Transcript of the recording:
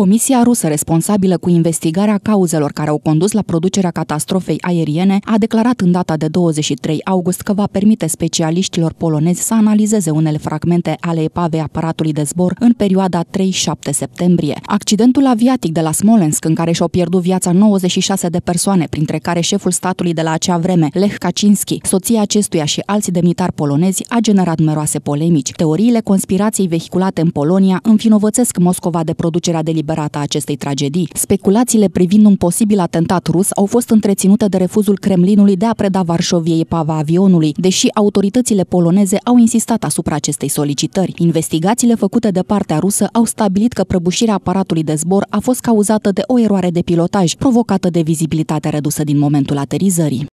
Comisia rusă responsabilă cu investigarea cauzelor care au condus la producerea catastrofei aeriene a declarat în data de 23 august că va permite specialiștilor polonezi să analizeze unele fragmente ale epavei aparatului de zbor în perioada 3-7 septembrie. Accidentul aviatic de la Smolensk, în care și-au pierdut viața 96 de persoane, printre care șeful statului de la acea vreme, Lech Kaczynski, soția acestuia și alți demnitari polonezi, a generat numeroase polemici. Teoriile conspirației vehiculate în Polonia învinovățesc Moscova de producerea de liber deliberată a acestei tragedii. Speculațiile privind un posibil atentat rus au fost întreținute de refuzul Kremlinului de a preda Varșoviei pava avionului, deși autoritățile poloneze au insistat asupra acestei solicitări. Investigațiile făcute de partea rusă au stabilit că prăbușirea aparatului de zbor a fost cauzată de o eroare de pilotaj provocată de vizibilitatea redusă din momentul aterizării.